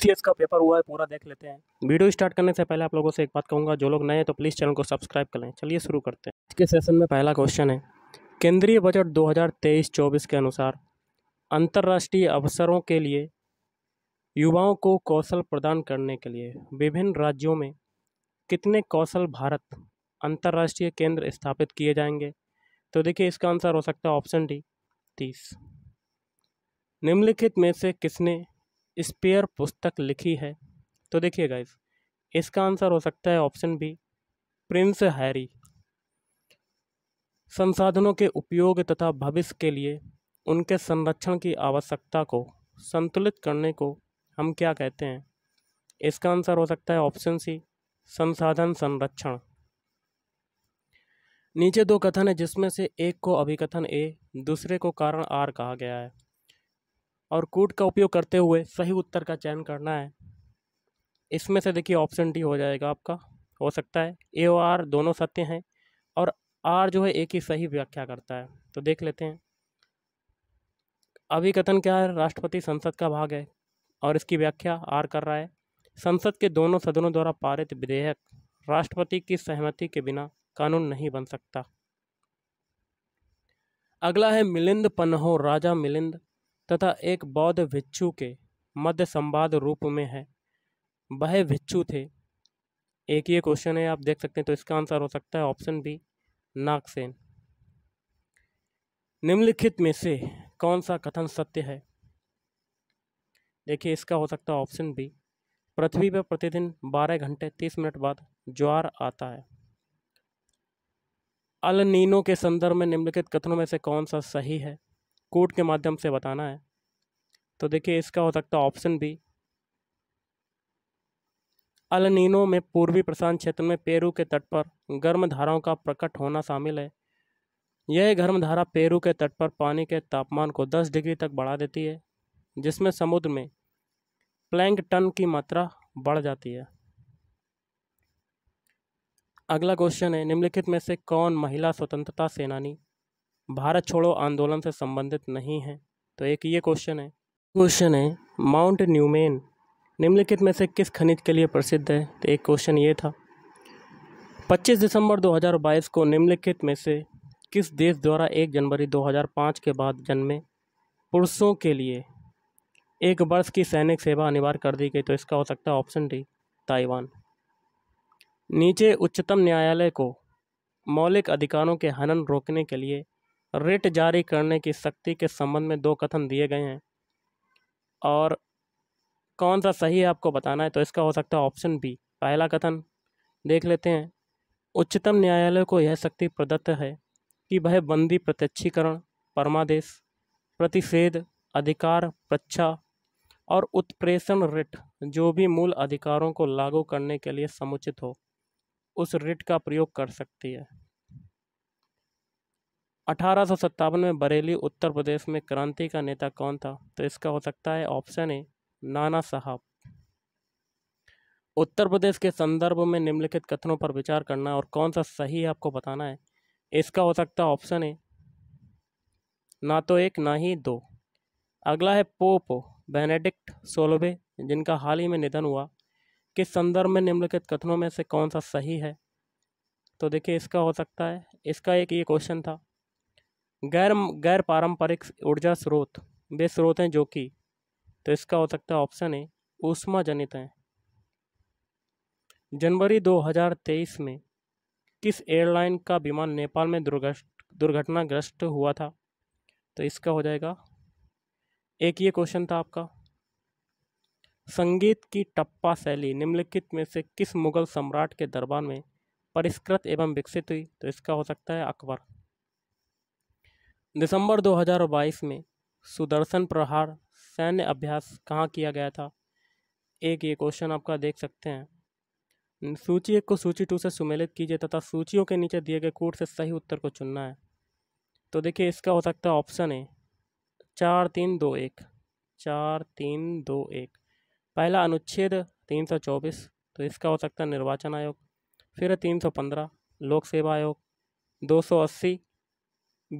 सी का पेपर हुआ है पूरा देख लेते हैं वीडियो स्टार्ट करने से पहले आप लोगों से एक बात कहूँगा जो लोग नए हैं तो प्लीज़ चैनल को सब्सक्राइब करें चलिए शुरू करते हैं आज के सेशन में पहला क्वेश्चन है केंद्रीय बजट 2023-24 के अनुसार अंतर्राष्ट्रीय अवसरों के लिए युवाओं को कौशल प्रदान करने के लिए विभिन्न राज्यों में कितने कौशल भारत अंतर्राष्ट्रीय केंद्र स्थापित किए जाएंगे तो देखिए इसका आंसर हो सकता है ऑप्शन डी तीस निम्नलिखित में से किसने स्पेयर पुस्तक लिखी है तो देखिए इस इसका आंसर हो सकता है ऑप्शन बी प्रिंस हैरी संसाधनों के उपयोग तथा भविष्य के लिए उनके संरक्षण की आवश्यकता को संतुलित करने को हम क्या कहते हैं इसका आंसर हो सकता है ऑप्शन सी संसाधन संरक्षण नीचे दो कथन है जिसमें से एक को अभिकथन ए दूसरे को कारण आर कहा गया है और कूट का उपयोग करते हुए सही उत्तर का चयन करना है इसमें से देखिए ऑप्शन डी हो जाएगा आपका हो सकता है ए और आर दोनों सत्य हैं और आर जो है एक ही सही व्याख्या करता है तो देख लेते हैं अभी कथन क्या है राष्ट्रपति संसद का भाग है और इसकी व्याख्या आर कर रहा है संसद के दोनों सदनों द्वारा पारित विधेयक राष्ट्रपति की सहमति के बिना कानून नहीं बन सकता अगला है मिलिंद पन्हो राजा मिलिंद तथा एक बौद्ध भिक्षु के मध्य संवाद रूप में है वह भिक्षु थे एक ये क्वेश्चन है आप देख सकते हैं तो इसका आंसर हो सकता है ऑप्शन बी नागसेन निम्नलिखित में से कौन सा कथन सत्य है देखिए इसका हो सकता है ऑप्शन बी पृथ्वी पर प्रतिदिन 12 घंटे 30 मिनट बाद ज्वार आता है अल नीनो के संदर्भ में निम्नलिखित कथनों में से कौन सा सही है कोड के माध्यम से बताना है तो देखिए इसका हो सकता है ऑप्शन बी अलनिनो में पूर्वी प्रशांत क्षेत्र में पेरू के तट पर गर्म धाराओं का प्रकट होना शामिल है यह गर्म धारा पेरू के तट पर पानी के तापमान को 10 डिग्री तक बढ़ा देती है जिसमें समुद्र में टन की मात्रा बढ़ जाती है अगला क्वेश्चन है निम्नलिखित में से कौन महिला स्वतंत्रता सेनानी भारत छोड़ो आंदोलन से संबंधित नहीं है तो एक ये क्वेश्चन है क्वेश्चन है माउंट न्यूमेन निम्नलिखित में से किस खनिज के लिए प्रसिद्ध है तो एक क्वेश्चन ये था 25 दिसंबर 2022 को निम्नलिखित में से किस देश द्वारा 1 जनवरी 2005 के बाद जन्मे पुरुषों के लिए एक वर्ष की सैनिक सेवा अनिवार्य कर दी गई तो इसका हो सकता है ऑप्शन डी ताइवान नीचे उच्चतम न्यायालय को मौलिक अधिकारों के हनन रोकने के लिए रिट जारी करने की शक्ति के संबंध में दो कथन दिए गए हैं और कौन सा सही है आपको बताना है तो इसका हो सकता है ऑप्शन बी पहला कथन देख लेते हैं उच्चतम न्यायालय को यह शक्ति प्रदत्त है कि वह बंदी प्रत्यक्षीकरण परमादेश प्रतिषेध अधिकार प्रच्छा और उत्प्रेषण रिट जो भी मूल अधिकारों को लागू करने के लिए समुचित हो उस रिट का प्रयोग कर सकती है अठारह में बरेली उत्तर प्रदेश में क्रांति का नेता कौन था तो इसका हो सकता है ऑप्शन ए नाना साहब उत्तर प्रदेश के संदर्भ में निम्नलिखित कथनों पर विचार करना और कौन सा सही है आपको बताना है इसका हो सकता है ऑप्शन ए ना तो एक ना ही दो अगला है पोप बेनेडिक्ट सोलोबे जिनका हाल ही में निधन हुआ किस संदर्भ में निम्नलिखित कथनों में से कौन सा सही है तो देखिए इसका हो सकता है इसका एक ये क्वेश्चन था गैर गैर पारंपरिक ऊर्जा स्रोत वे स्रोत हैं जो कि तो इसका हो सकता है ऑप्शन है ऊष्मा जनित हैं जनवरी 2023 में किस एयरलाइन का विमान नेपाल में दुर्घटनाग्रस्त हुआ था तो इसका हो जाएगा एक ये क्वेश्चन था आपका संगीत की टप्पा शैली निम्नलिखित में से किस मुगल सम्राट के दरबार में परिष्कृत एवं विकसित हुई तो इसका हो सकता है अकबर दिसंबर 2022 में सुदर्शन प्रहार सैन्य अभ्यास कहाँ किया गया था एक ये क्वेश्चन आपका देख सकते हैं सूची एक को सूची टू से सुमेलित कीजिए तथा सूचियों के नीचे दिए गए कोड से सही उत्तर को चुनना है तो देखिए इसका हो सकता है ऑप्शन ए चार तीन दो एक चार तीन दो एक पहला अनुच्छेद तीन सौ चौबीस तो इसका हो सकता है निर्वाचन आयोग फिर तीन सौ पंद्रह लोक सेवा आयोग दो सौ अस्सी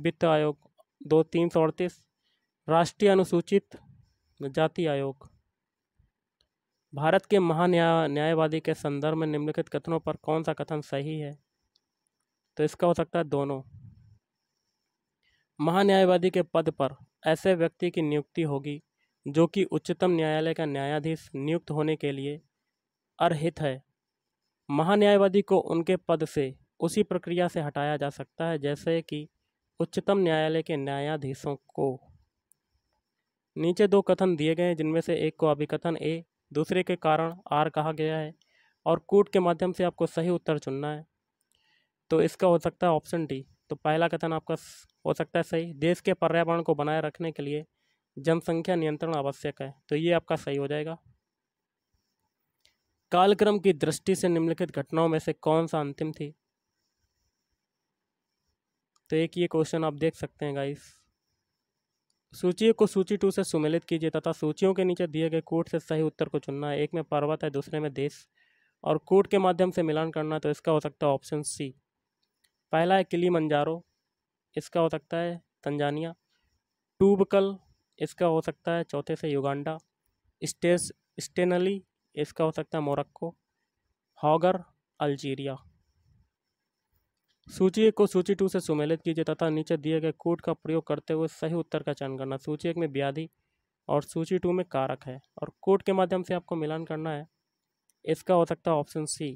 वित्त आयोग दो तीन सौ अड़तीस राष्ट्रीय अनुसूचित जाति आयोग भारत के महान्याय न्यायवादी के संदर्भ में निम्नलिखित कथनों पर कौन सा कथन सही है तो इसका हो सकता है दोनों महान्यायवादी के पद पर ऐसे व्यक्ति की नियुक्ति होगी जो कि उच्चतम न्यायालय का न्यायाधीश नियुक्त होने के लिए अर्हित है महान्यायवादी को उनके पद से उसी प्रक्रिया से हटाया जा सकता है जैसे कि उच्चतम न्यायालय के न्यायाधीशों को नीचे दो कथन दिए गए हैं जिनमें से एक को अभिकथन ए दूसरे के कारण आर कहा गया है और कूट के माध्यम से आपको सही उत्तर चुनना है तो इसका हो सकता है ऑप्शन डी तो पहला कथन आपका हो सकता है सही देश के पर्यावरण को बनाए रखने के लिए जनसंख्या नियंत्रण आवश्यक है तो ये आपका सही हो जाएगा कालक्रम की दृष्टि से निम्नलिखित घटनाओं में से कौन सा अंतिम थी तो एक ये क्वेश्चन आप देख सकते हैं गाइस सूची को सूची टू से सुमेलित कीजिए तथा सूचियों के नीचे दिए गए कोट से सही उत्तर को चुनना है एक में पर्वत है दूसरे में देश और कोट के माध्यम से मिलान करना तो इसका हो सकता है ऑप्शन सी पहला है किली मंजारो इसका हो सकता है तंजानिया टूबकल इसका हो सकता है चौथे से युगांडा स्टेस स्टेनली इसका हो सकता है मोरक्को हॉगर अल्जीरिया सूची एक को सूची टू से सुमेलित कीजिए तथा नीचे दिए गए कोड का प्रयोग करते हुए सही उत्तर का चयन करना सूची एक में व्याधि और सूची टू में कारक है और कोड के माध्यम से आपको मिलान करना है इसका हो सकता है ऑप्शन सी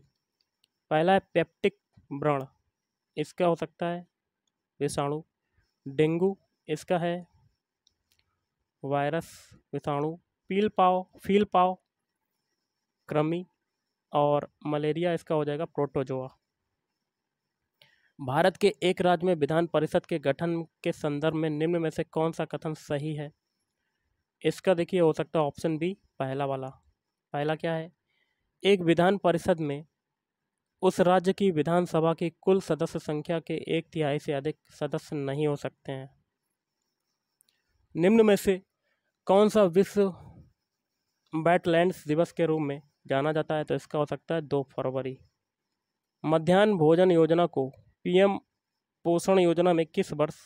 पहला है पेप्टिक व्रण इसका हो सकता है विषाणु डेंगू इसका है वायरस विषाणु पील पाओ फील पाओ क्रमी और मलेरिया इसका हो जाएगा प्रोटोजोआ भारत के एक राज्य में विधान परिषद के गठन के संदर्भ में निम्न में से कौन सा कथन सही है इसका देखिए हो सकता है ऑप्शन बी पहला वाला पहला क्या है एक विधान परिषद में उस राज्य की विधानसभा की कुल सदस्य संख्या के एक तिहाई से अधिक सदस्य नहीं हो सकते हैं निम्न में से कौन सा विश्व बैटलैंड्स दिवस के रूप में जाना जाता है तो इसका हो सकता है दो फरवरी मध्यान्ह भोजन योजना को पीएम पोषण योजना में किस वर्ष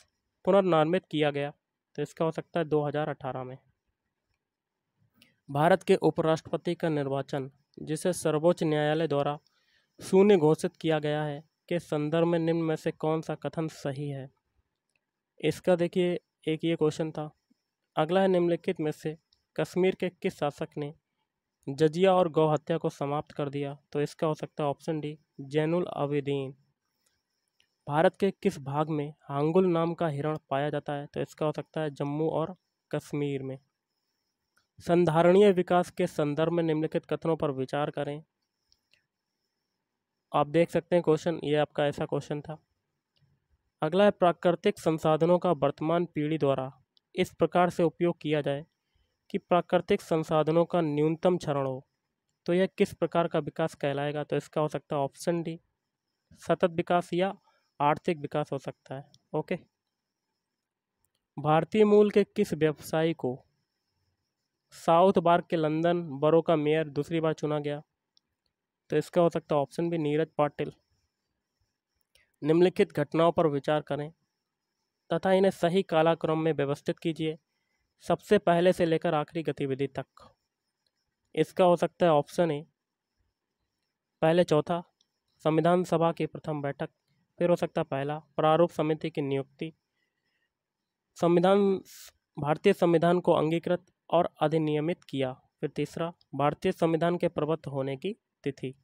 पुनर्नामित किया गया तो इसका हो सकता है 2018 में भारत के उपराष्ट्रपति का निर्वाचन जिसे सर्वोच्च न्यायालय द्वारा शून्य घोषित किया गया है के संदर्भ में निम्न में से कौन सा कथन सही है इसका देखिए एक ये क्वेश्चन था अगला है निम्नलिखित में से कश्मीर के किस शासक ने जजिया और गौ हत्या को समाप्त कर दिया तो इसका हो सकता है ऑप्शन डी जैनुल आवेदीन भारत के किस भाग में हांगुल नाम का हिरण पाया जाता है तो इसका हो सकता है जम्मू और कश्मीर में संधारणीय विकास के संदर्भ में निम्नलिखित कथनों पर विचार करें आप देख सकते हैं क्वेश्चन ये आपका ऐसा क्वेश्चन था अगला है प्राकृतिक संसाधनों का वर्तमान पीढ़ी द्वारा इस प्रकार से उपयोग किया जाए कि प्राकृतिक संसाधनों का न्यूनतम क्षरण हो तो यह किस प्रकार का विकास कहलाएगा तो इसका हो सकता है ऑप्शन डी सतत विकास या आर्थिक विकास हो सकता है ओके भारतीय मूल के किस व्यवसायी को साउथ बार्क के लंदन बरो का मेयर दूसरी बार चुना गया तो इसका हो सकता है ऑप्शन भी नीरज पाटिल निम्नलिखित घटनाओं पर विचार करें तथा इन्हें सही कालाक्रम में व्यवस्थित कीजिए सबसे पहले से लेकर आखिरी गतिविधि तक इसका हो सकता है ऑप्शन ए पहले चौथा संविधान सभा की प्रथम बैठक फिर हो सकता है पहला प्रारूप समिति की नियुक्ति संविधान भारतीय संविधान को अंगीकृत और अधिनियमित किया फिर तीसरा भारतीय संविधान के प्रवत्त होने की तिथि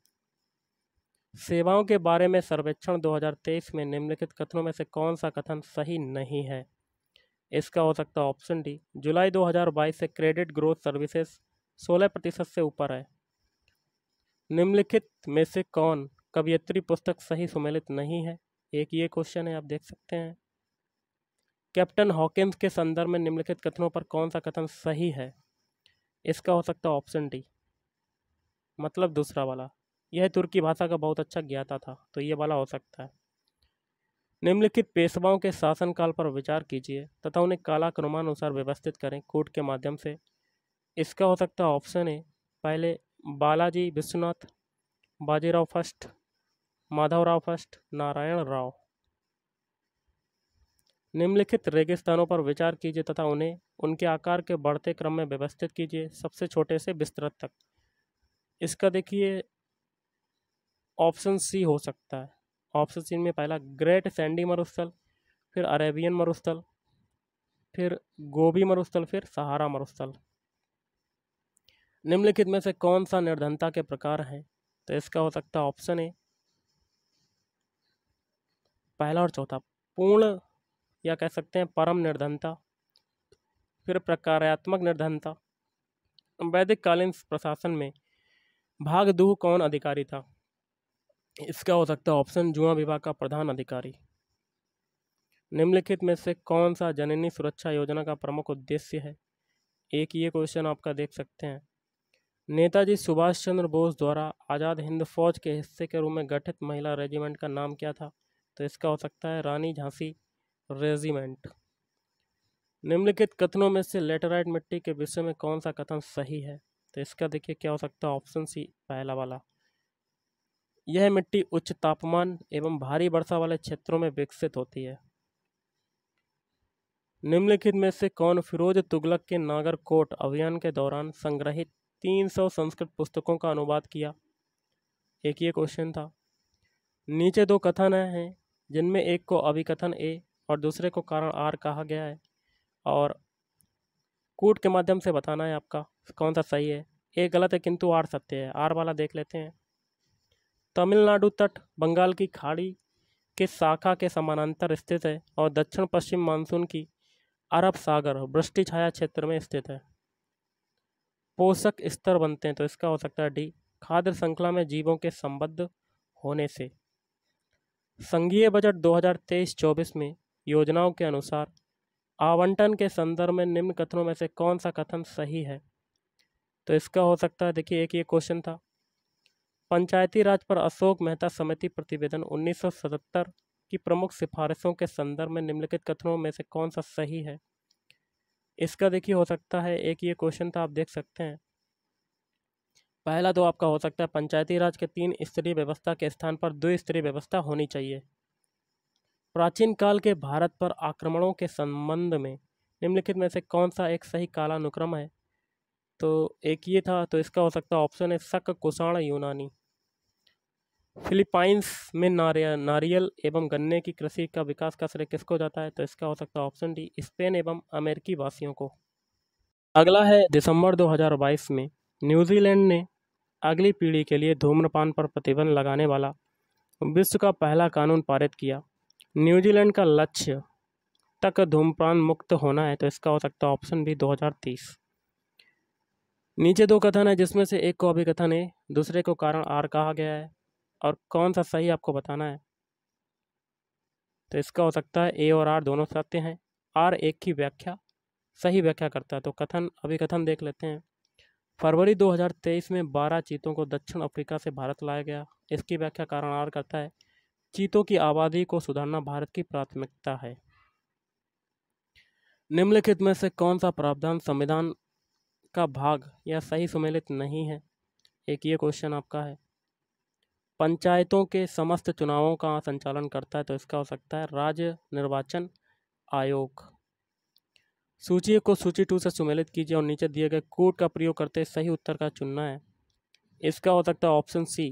सेवाओं के बारे में सर्वेक्षण 2023 में निम्नलिखित कथनों में से कौन सा कथन सही नहीं है इसका हो सकता है ऑप्शन डी जुलाई 2022 से क्रेडिट ग्रोथ सर्विसेज 16 प्रतिशत से ऊपर है निम्नलिखित में से कौन कवियत्री पुस्तक सही सुमेलित नहीं है एक ये क्वेश्चन है आप देख सकते हैं कैप्टन हॉकिंस के संदर्भ में निम्नलिखित कथनों पर कौन सा कथन सही है इसका हो सकता है ऑप्शन डी मतलब दूसरा वाला यह तुर्की भाषा का बहुत अच्छा ज्ञाता था तो ये वाला हो सकता है निम्नलिखित पेशवाओं के शासनकाल पर विचार कीजिए तथा उन्हें काला क्रमानुसार व्यवस्थित करें कोर्ट के माध्यम से इसका हो सकता ऑप्शन ए पहले बालाजी विश्वनाथ बाजीराव फर्स्ट माधवराव फर्स्ट नारायण राव निम्नलिखित रेगिस्तानों पर विचार कीजिए तथा उन्हें उनके आकार के बढ़ते क्रम में व्यवस्थित कीजिए सबसे छोटे से विस्तृत तक इसका देखिए ऑप्शन सी हो सकता है ऑप्शन सी में पहला ग्रेट सैंडी मरुस्थल फिर अरेबियन मरुस्थल फिर गोभी मरुस्थल फिर सहारा मरुस्थल निम्नलिखित में से कौन सा निर्धनता के प्रकार हैं तो इसका हो सकता है ऑप्शन ए पहला और चौथा पूर्ण या कह सकते हैं परम निर्धनता फिर प्रकारात्मक निर्धनता वैदिक कालीन प्रशासन में भाग दूह कौन अधिकारी था इसका हो सकता है ऑप्शन जुआ विभाग का प्रधान अधिकारी निम्नलिखित में से कौन सा जननी सुरक्षा योजना का प्रमुख उद्देश्य है एक ये क्वेश्चन आपका देख सकते हैं नेताजी सुभाष चंद्र बोस द्वारा आज़ाद हिंद फौज के हिस्से के रूप में गठित महिला रेजिमेंट का नाम क्या था तो इसका हो सकता है रानी झांसी रेजिमेंट निम्नलिखित कथनों में से लेटराइट मिट्टी के विषय में कौन सा कथन सही है तो इसका देखिए क्या हो सकता है ऑप्शन सी पहला वाला यह मिट्टी उच्च तापमान एवं भारी वर्षा वाले क्षेत्रों में विकसित होती है निम्नलिखित में से कौन फिरोज तुगलक के नागरकोट अभियान के दौरान संग्रहित 300 संस्कृत पुस्तकों का अनुवाद किया एक ये क्वेश्चन था नीचे दो कथन हैं जिनमें एक को अभिकथन ए और दूसरे को कारण आर कहा गया है और कूट के माध्यम से बताना है आपका कौन सा सही है ए गलत है किंतु आर सत्य है आर वाला देख लेते हैं तमिलनाडु तट बंगाल की खाड़ी के शाखा के समानांतर स्थित है और दक्षिण पश्चिम मानसून की अरब सागर वृष्टि छाया क्षेत्र में स्थित है पोषक स्तर बनते हैं तो इसका हो सकता है डी खाद्य श्रृंखला में जीवों के संबद्ध होने से संघीय बजट 2023-24 में योजनाओं के अनुसार आवंटन के संदर्भ में निम्न कथनों में से कौन सा कथन सही है तो इसका हो सकता है देखिए एक ये क्वेश्चन था पंचायती राज पर अशोक मेहता समिति प्रतिवेदन 1977 की प्रमुख सिफारिशों के संदर्भ में निम्नलिखित कथनों में से कौन सा सही है इसका देखिए हो सकता है एक ये क्वेश्चन था आप देख सकते हैं पहला दो तो आपका हो सकता है पंचायती राज के तीन स्तरीय व्यवस्था के स्थान पर दो स्तरीय व्यवस्था होनी चाहिए प्राचीन काल के भारत पर आक्रमणों के संबंध में निम्नलिखित में से कौन सा एक सही कालानुक्रम है तो एक ये था तो इसका हो सकता है ऑप्शन है शक कुषाण यूनानी फिलीपाइंस में नारियल नारियल एवं गन्ने की कृषि का विकास का श्रेय किसको जाता है तो इसका हो सकता है ऑप्शन डी स्पेन एवं अमेरिकी वासियों को अगला है दिसंबर 2022 में न्यूजीलैंड ने अगली पीढ़ी के लिए धूम्रपान पर प्रतिबंध लगाने वाला विश्व का पहला कानून पारित किया न्यूजीलैंड का लक्ष्य तक धूम्रपान मुक्त होना है तो इसका हो सकता है ऑप्शन भी 2030 नीचे दो कथन है जिसमें से एक को अभिकथन है दूसरे को कारण आर कहा गया है और कौन सा सही आपको बताना है तो इसका हो सकता है ए और आर दोनों सत्य हैं आर एक की व्याख्या सही व्याख्या करता है तो कथन अभिकथन देख लेते हैं फरवरी 2023 में 12 चीतों को दक्षिण अफ्रीका से भारत लाया गया इसकी व्याख्या कारण आर करता है चीतों की आबादी को सुधारना भारत की प्राथमिकता है निम्नलिखित में से कौन सा प्रावधान संविधान का भाग या सही सुमेलित नहीं है एक ये क्वेश्चन आपका है पंचायतों के समस्त चुनावों का संचालन करता है तो इसका हो सकता है राज्य निर्वाचन आयोग सूची को सूची टू से सुमेलित कीजिए और नीचे दिए गए कोड का प्रयोग करते सही उत्तर का चुनना है इसका हो सकता है ऑप्शन सी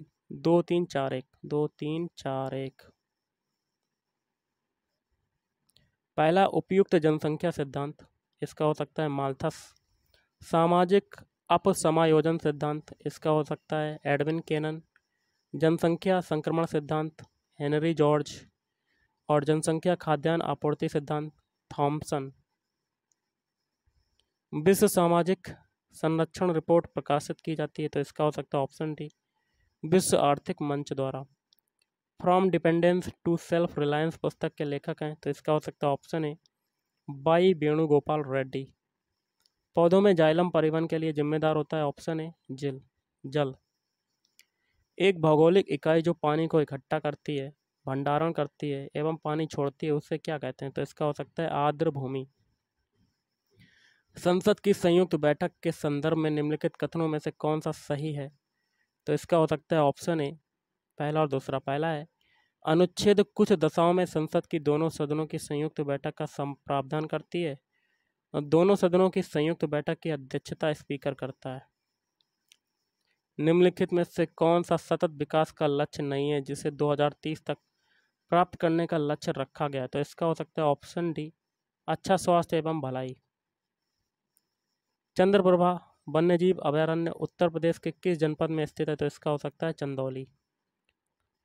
दो तीन चार एक दो तीन चार एक पहला उपयुक्त जनसंख्या सिद्धांत इसका हो सकता है माल्थस सामाजिक अपसमायोजन सिद्धांत इसका हो सकता है एडविन केनन जनसंख्या संक्रमण सिद्धांत हेनरी जॉर्ज और जनसंख्या खाद्यान्न आपूर्ति सिद्धांत थॉम्पसन विश्व सामाजिक संरक्षण रिपोर्ट प्रकाशित की जाती है तो इसका हो सकता है ऑप्शन डी विश्व आर्थिक मंच द्वारा from dependence to self reliance पुस्तक के लेखक हैं तो इसका हो सकता है option A by Venugopal Reddy पौधों में जाइलम परिवहन के लिए जिम्मेदार होता है ऑप्शन ए जल जल एक भौगोलिक इकाई जो पानी को इकट्ठा करती है भंडारण करती है एवं पानी छोड़ती है उसे क्या कहते हैं तो इसका हो सकता है आर्द्र भूमि संसद की संयुक्त बैठक के संदर्भ में निम्नलिखित कथनों में से कौन सा सही है तो इसका हो सकता है ऑप्शन ए पहला और दूसरा पहला है अनुच्छेद कुछ दशाओं में संसद की दोनों सदनों की संयुक्त बैठक का प्रावधान करती है और दोनों सदनों की संयुक्त बैठक की अध्यक्षता स्पीकर करता है निम्नलिखित में से कौन सा सतत विकास का लक्ष्य नहीं है जिसे 2030 तक प्राप्त करने का लक्ष्य रखा गया तो इसका हो सकता है ऑप्शन डी अच्छा स्वास्थ्य एवं भलाई चंद्रप्रभा वन्य जीव अभयारण्य उत्तर प्रदेश के किस जनपद में स्थित है तो इसका हो सकता है चंदौली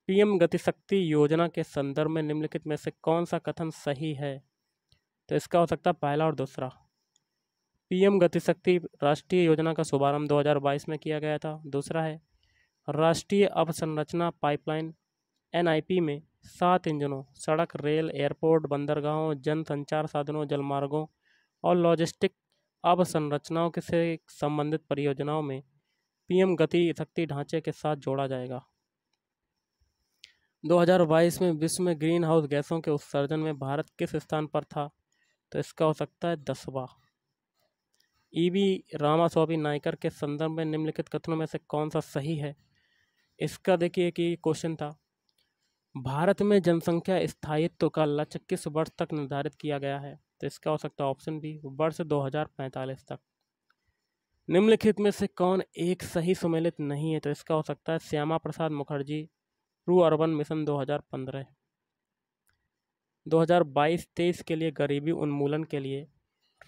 पीएम गतिशक्ति योजना के संदर्भ में निम्नलिखित में से कौन सा कथन सही है तो इसका हो सकता है पहला और दूसरा पीएम गतिशक्ति राष्ट्रीय योजना का शुभारंभ 2022 में किया गया था दूसरा है राष्ट्रीय अवसंरचना पाइपलाइन एनआईपी में सात इंजनों सड़क रेल एयरपोर्ट बंदरगाहों जन संचार साधनों जलमार्गों और लॉजिस्टिक अवसंरचनाओं के से संबंधित परियोजनाओं में पीएम गति शक्ति ढांचे के साथ जोड़ा जाएगा 2022 में विश्व में ग्रीन हाउस गैसों के उत्सर्जन में भारत किस स्थान पर था तो इसका हो सकता है दसवा ई वी रामास्वामी नायकर के संदर्भ में निम्नलिखित कथनों में से कौन सा सही है इसका देखिए कि क्वेश्चन था भारत में जनसंख्या स्थायित्व का लक्ष्य किस वर्ष तक निर्धारित किया गया है तो इसका हो सकता है ऑप्शन बी वर्ष पैंतालीस तक निम्नलिखित में से कौन एक सही सुमेलित नहीं है तो इसका हो सकता है Shyama Prasad Mukherjee true urban mission 2015 2022 तेईस के लिए गरीबी उन्मूलन के लिए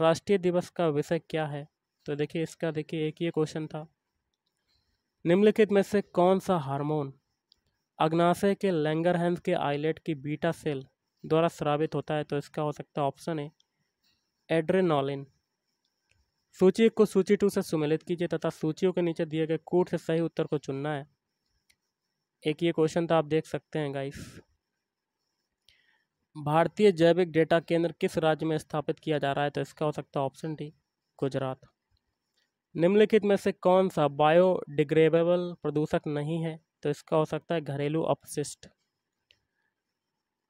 राष्ट्रीय दिवस का विषय क्या है तो देखिए इसका देखिए एक ही क्वेश्चन था निम्नलिखित में से कौन सा हार्मोन अग्नाशय के हैंस के आइलेट की बीटा सेल द्वारा स्रावित होता है तो इसका हो सकता है ऑप्शन है एड्रेनोलिन सूची एक को सूची टू से सुमेलित कीजिए तथा सूचियों के नीचे दिए गए कूट से सही उत्तर को चुनना है एक ये क्वेश्चन तो आप देख सकते हैं गाइस भारतीय जैविक डेटा केंद्र किस राज्य में स्थापित किया जा रहा है तो इसका हो सकता है ऑप्शन डी गुजरात निम्नलिखित में से कौन सा बायोडिग्रेडेबल प्रदूषक नहीं है तो इसका हो सकता है घरेलू अपशिष्ट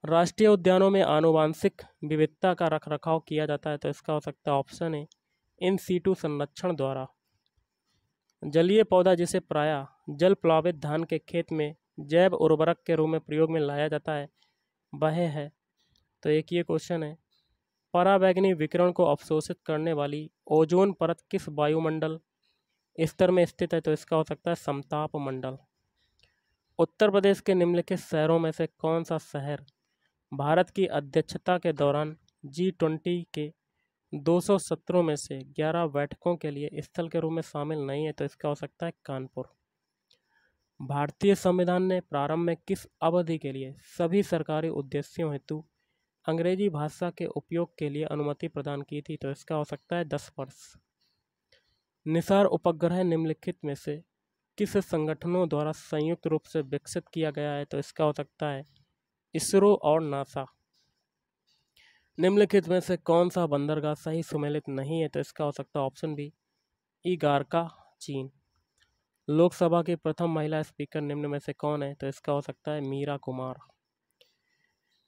राष्ट्रीय उद्यानों में आनुवांशिक विविधता का रख रखाव किया जाता है तो इसका हो सकता है ऑप्शन ए इन सीटू संरक्षण द्वारा जलीय पौधा जिसे प्राय जल प्लावित धान के खेत में जैव उर्वरक के रूप में प्रयोग में लाया जाता है वह है तो एक ये क्वेश्चन है परावैग्नि विकिरण को अवशोषित करने वाली ओजोन परत किस वायुमंडल स्तर में स्थित है तो इसका हो सकता है समताप मंडल उत्तर प्रदेश के निम्नलिखित शहरों में से कौन सा शहर भारत की अध्यक्षता के दौरान जी ट्वेंटी के दो सौ सत्रों में से ग्यारह बैठकों के लिए स्थल के रूप में शामिल नहीं है तो इसका हो सकता है कानपुर भारतीय संविधान ने प्रारंभ में किस अवधि के लिए सभी सरकारी उद्देश्यों हेतु अंग्रेजी भाषा के उपयोग के लिए अनुमति प्रदान की थी तो इसका हो सकता है दस वर्ष निसार उपग्रह निम्नलिखित में से किस संगठनों द्वारा संयुक्त रूप से विकसित किया गया है तो इसका हो सकता है इसरो और नासा निम्नलिखित में से कौन सा बंदरगाह सही सुमेलित नहीं है तो इसका हो सकता है ऑप्शन बी गारका चीन लोकसभा की प्रथम महिला स्पीकर निम्न में से कौन है तो इसका हो सकता है मीरा कुमार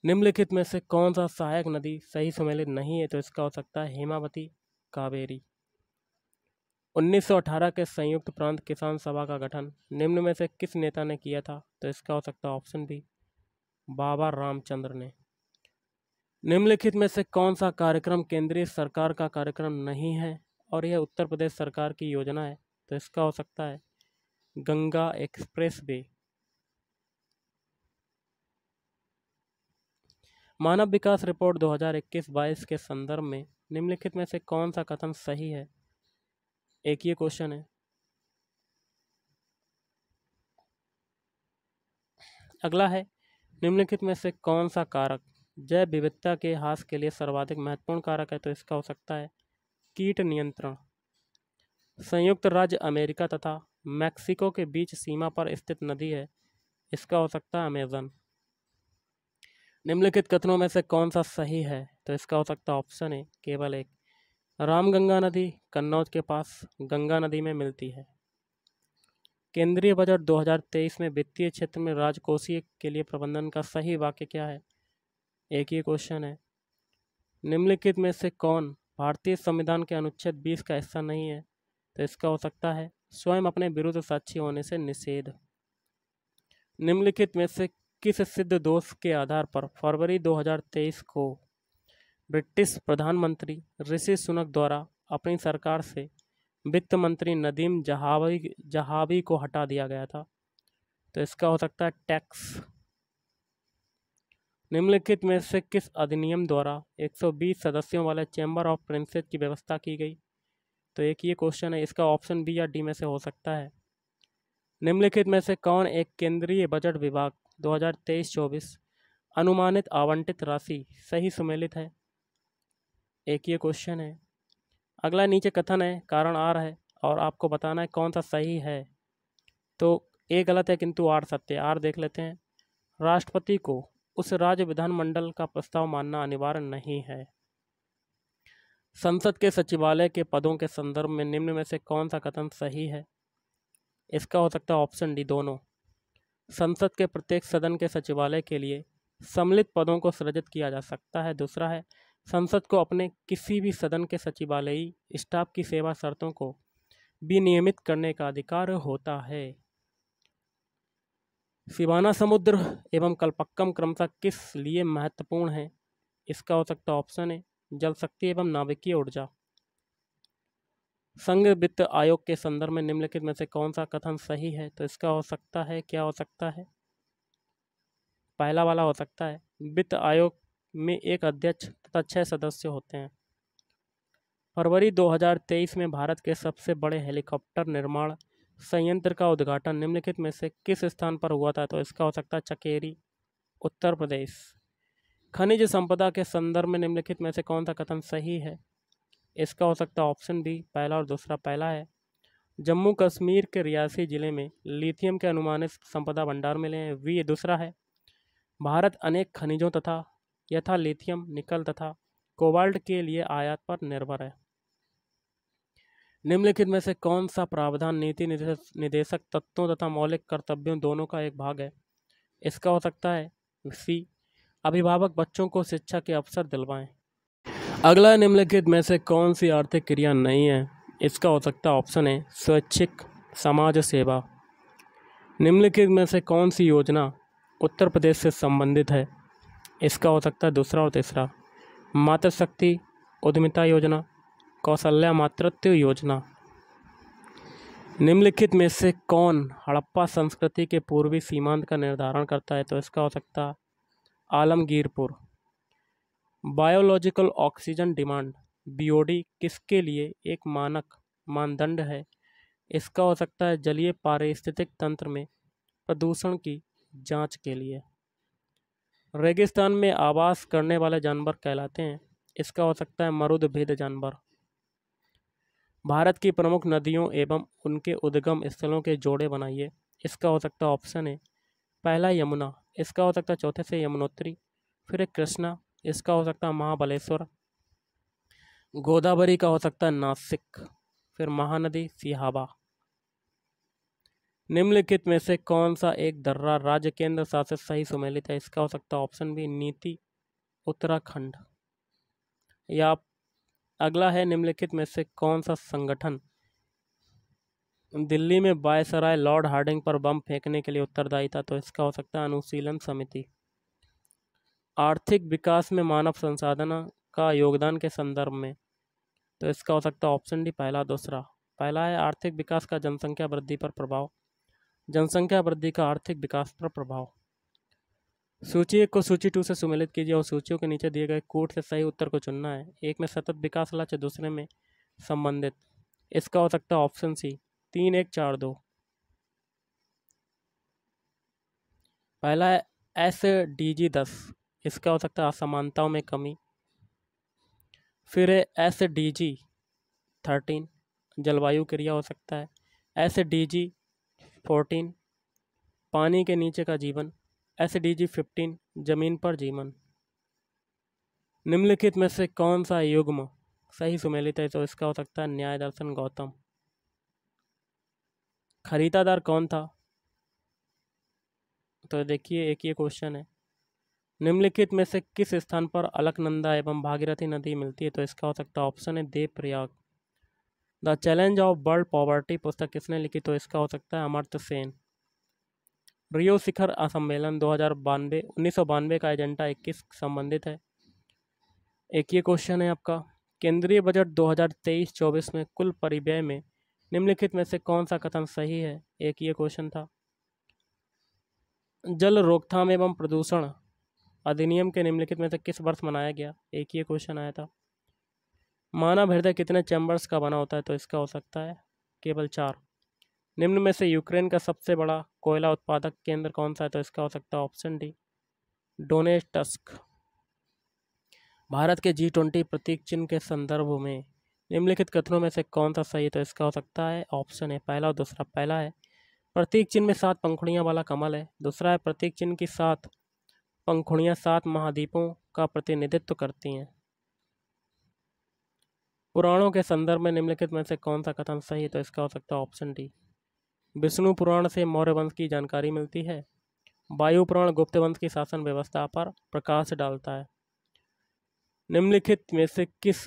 निम्नलिखित में से कौन सा सहायक नदी सही सुमेलित नहीं है तो इसका हो सकता है हेमावती कावेरी 1918 के संयुक्त प्रांत किसान सभा का गठन निम्न में से किस नेता ने किया था तो इसका हो सकता है ऑप्शन बी बाबा रामचंद्र ने निम्नलिखित में से कौन सा कार्यक्रम केंद्रीय सरकार का कार्यक्रम नहीं है और यह उत्तर प्रदेश सरकार की योजना है तो इसका हो सकता है गंगा एक्सप्रेस वे मानव विकास रिपोर्ट 2021-22 के संदर्भ में निम्नलिखित में से कौन सा कथन सही है एक ये क्वेश्चन है अगला है निम्नलिखित में से कौन सा कारक जैव विविधता के हास के लिए सर्वाधिक महत्वपूर्ण कारक है तो इसका हो सकता है कीट नियंत्रण संयुक्त राज्य अमेरिका तथा मैक्सिको के बीच सीमा पर स्थित नदी है इसका हो सकता है अमेजन निम्नलिखित कथनों में से कौन सा सही है तो इसका हो सकता है ऑप्शन है केवल एक रामगंगा नदी कन्नौज के पास गंगा नदी में मिलती है केंद्रीय बजट 2023 में वित्तीय क्षेत्र में राजकोषीय के लिए प्रबंधन का सही वाक्य क्या है एक ही क्वेश्चन है निम्नलिखित में से कौन भारतीय संविधान के अनुच्छेद 20 का हिस्सा नहीं है तो इसका हो सकता है स्वयं अपने विरुद्ध साक्षी होने से निषेध निम्नलिखित में से किस सिद्ध दोष के आधार पर फरवरी 2023 को ब्रिटिश प्रधानमंत्री ऋषि सुनक द्वारा अपनी सरकार से वित्त मंत्री नदीम जहावी जहावी को हटा दिया गया था तो इसका हो सकता है टैक्स निम्नलिखित में से किस अधिनियम द्वारा 120 सदस्यों वाले चैम्बर ऑफ प्रिंसेस की व्यवस्था की गई तो एक ये क्वेश्चन है इसका ऑप्शन बी या डी में से हो सकता है निम्नलिखित में से कौन एक केंद्रीय बजट विभाग 2023-24 अनुमानित आवंटित राशि सही सुमेलित है एक ये क्वेश्चन है अगला नीचे कथन है कारण आर है और आपको बताना है कौन सा सही है तो ए गलत है किंतु आर सत्य आर देख लेते हैं राष्ट्रपति को उस राज्य विधानमंडल का प्रस्ताव मानना अनिवार्य नहीं है संसद के सचिवालय के पदों के संदर्भ में निम्न में से कौन सा कथन सही है इसका हो सकता है ऑप्शन डी दोनों संसद के प्रत्येक सदन के सचिवालय के लिए सम्मिलित पदों को सृजित किया जा सकता है दूसरा है संसद को अपने किसी भी सदन के सचिवालयी स्टाफ की सेवा शर्तों को विनियमित करने का अधिकार होता है सिवाना समुद्र एवं कल्पक्कम क्रमशः किस लिए महत्वपूर्ण है इसका हो सकता ऑप्शन है जल शक्ति एवं नाविकीय ऊर्जा संघ वित्त आयोग के संदर्भ में निम्नलिखित में से कौन सा कथन सही है तो इसका हो सकता है क्या हो सकता है पहला वाला हो सकता है वित्त आयोग में एक अध्यक्ष तथा छः सदस्य होते हैं फरवरी 2023 में भारत के सबसे बड़े हेलीकॉप्टर निर्माण संयंत्र का उद्घाटन निम्नलिखित में से किस स्थान पर हुआ था तो इसका हो सकता है चकेरी उत्तर प्रदेश खनिज संपदा के संदर्भ में निम्नलिखित में से कौन सा कथन सही है इसका हो सकता है ऑप्शन बी पहला और दूसरा पहला है जम्मू कश्मीर के रियासी ज़िले में लिथियम के अनुमानित संपदा भंडार मिले हैं वी दूसरा है भारत अनेक खनिजों तथा यथा लिथियम निकल तथा कोबाल्ट के लिए आयात पर निर्भर है निम्नलिखित में से कौन सा प्रावधान नीति निदेशक तत्वों तथा मौलिक कर्तव्यों दोनों का एक भाग है इसका हो सकता है सी अभिभावक बच्चों को शिक्षा के अवसर दिलवाएं अगला निम्नलिखित में से कौन सी आर्थिक क्रिया नहीं है इसका हो सकता ऑप्शन है स्वैच्छिक समाज सेवा निम्नलिखित में से कौन सी योजना उत्तर प्रदेश से संबंधित है इसका हो सकता है दूसरा और तीसरा मातृशक्ति उद्यमिता योजना कौशल्या मातृत्व योजना निम्नलिखित में से कौन हड़प्पा संस्कृति के पूर्वी सीमांत का निर्धारण करता है तो इसका हो सकता है Alamgirpur biological oxygen demand BOD किसके लिए एक मानक मानदंड है इसका हो सकता है जलीय पारिस्थितिक तंत्र में प्रदूषण की जांच के लिए रेगिस्तान में आवास करने वाले जानवर कहलाते हैं इसका हो सकता है मरुद भेद जानवर भारत की प्रमुख नदियों एवं उनके उद्गम स्थलों के जोड़े बनाइए इसका हो सकता है ऑप्शन है पहला यमुना इसका हो सकता है चौथे से यमुनोत्री फिर कृष्णा इसका हो सकता है महाबलेश्वर गोदावरी का हो सकता है नासिक फिर महानदी सिहाबा निम्नलिखित में से कौन सा एक दर्रा राज्य केंद्र शासित सही सुमेलित है इसका हो सकता है ऑप्शन बी नीति उत्तराखंड या अगला है निम्नलिखित में से कौन सा संगठन दिल्ली में बायसराय लॉर्ड हार्डिंग पर बम फेंकने के लिए उत्तरदायी था तो इसका हो सकता है अनुशीलन समिति आर्थिक विकास में मानव संसाधन का योगदान के संदर्भ में तो इसका हो सकता है ऑप्शन डी पहला दूसरा पहला है आर्थिक विकास का जनसंख्या वृद्धि पर प्रभाव जनसंख्या वृद्धि का आर्थिक विकास पर प्रभाव सूची एक को सूची टू से सुमेलित कीजिए और सूचियों के नीचे दिए गए कोड से सही उत्तर को चुनना है एक में सतत विकास लक्ष्य दूसरे में संबंधित इसका हो सकता है ऑप्शन सी तीन एक चार दो पहला है एस डी जी दस इसका हो सकता है असमानताओं में कमी फिर है एस डी जी थर्टीन जलवायु क्रिया हो सकता है एस डी जी फोर्टीन पानी के नीचे का जीवन एस डी जी फिफ्टीन जमीन पर जीवन निम्नलिखित में से कौन सा युग्म सही सुमेलित है तो इसका हो सकता है न्याय दर्शन गौतम खरीदादार कौन था तो देखिए एक ये क्वेश्चन है निम्नलिखित में से किस स्थान पर अलकनंदा एवं भागीरथी नदी मिलती है तो इसका हो सकता है ऑप्शन है Devprayag the challenge of world poverty पुस्तक किसने लिखी तो इसका हो सकता है अमर्थ सेन रियो शिखर सम्मेलन दो हज़ार बानवे उन्नीस सौ बानवे का एजेंडा इक्कीस संबंधित है एक ये क्वेश्चन है आपका केंद्रीय बजट 2023-24 में कुल परिव्यय में निम्नलिखित में से कौन सा कथन सही है एक ये क्वेश्चन था जल रोकथाम एवं प्रदूषण अधिनियम के निम्नलिखित में से किस वर्ष मनाया गया एक ये क्वेश्चन आया था मानव हृदय कितने चैम्बर्स का बना होता है तो इसका हो सकता है केवल चार निम्न में से यूक्रेन का सबसे बड़ा कोयला उत्पादक केंद्र कौन सा है तो इसका हो सकता है ऑप्शन डी डोनेटस्क भारत के जी ट्वेंटी प्रतीक चिन्ह के संदर्भ में निम्नलिखित कथनों में से कौन सा सही है तो इसका हो सकता है ऑप्शन है पहला और दूसरा पहला है प्रतीक चिन्ह में सात पंखुड़ियाँ वाला कमल है दूसरा है प्रतीक चिन्ह की सात पंखुड़ियाँ सात महाद्वीपों का प्रतिनिधित्व करती हैं पुराणों के संदर्भ में निम्नलिखित में से कौन सा कथन सही है तो इसका हो सकता है ऑप्शन डी विष्णु पुराण से मौर्य वंश की जानकारी मिलती है वायु पुराण गुप्त वंश की शासन व्यवस्था पर प्रकाश डालता है निम्नलिखित में से किस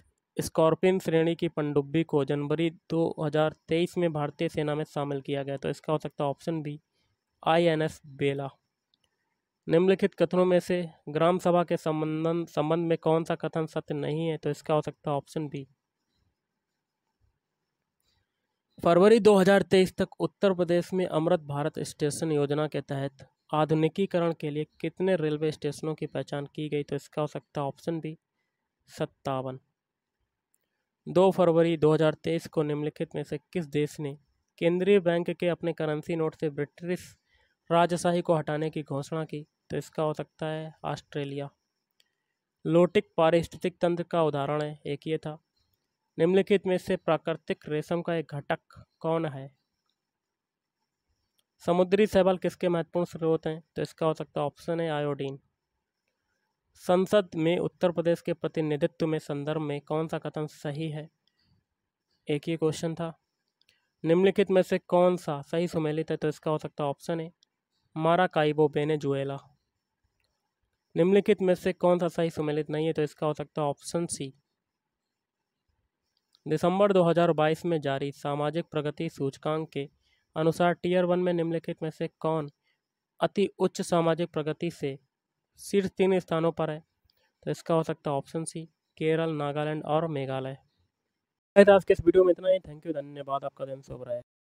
स्कॉर्पियन श्रेणी की पनडुब्बी को जनवरी 2023 में भारतीय सेना में शामिल किया गया तो इसका हो सकता है option B I N S Bela निम्नलिखित कथनों में से ग्राम सभा के संबंधन संबंध में कौन सा कथन सत्य नहीं है तो इसका हो सकता है ऑप्शन बी फरवरी 2023 तक उत्तर प्रदेश में अमृत भारत स्टेशन योजना के तहत आधुनिकीकरण के लिए कितने रेलवे स्टेशनों की पहचान की गई तो इसका हो सकता ऑप्शन बी सत्तावन दो फरवरी 2023 को निम्नलिखित में से किस देश ने केंद्रीय बैंक के अपने करेंसी नोट से ब्रिटिश राजशाही को हटाने की घोषणा की तो इसका हो सकता है ऑस्ट्रेलिया लोटिक पारिस्थितिक तंत्र का उदाहरण है एक ये था निम्नलिखित में से प्राकृतिक रेशम का एक घटक कौन है समुद्री शैवाल किसके महत्वपूर्ण स्रोत हैं तो इसका हो सकता है ऑप्शन है आयोडीन संसद में उत्तर प्रदेश के प्रतिनिधित्व में संदर्भ में कौन सा कथन सही है एक ही क्वेश्चन था निम्नलिखित में से कौन सा सही सुमेलित है तो इसका हो सकता है ऑप्शन है मारा काइबो बेने जुएला निम्नलिखित में से कौन सा सही सुमेलित नहीं है तो इसका हो सकता ऑप्शन सी दिसंबर 2022 में जारी सामाजिक प्रगति सूचकांक के अनुसार टीयर वन में निम्नलिखित में से कौन अति उच्च सामाजिक प्रगति से शीर्ष तीन स्थानों पर है तो इसका हो सकता है ऑप्शन सी केरल नागालैंड और मेघालय तो के इस वीडियो में इतना ही थैंक यू धन्यवाद आपका दिन शुभ रहे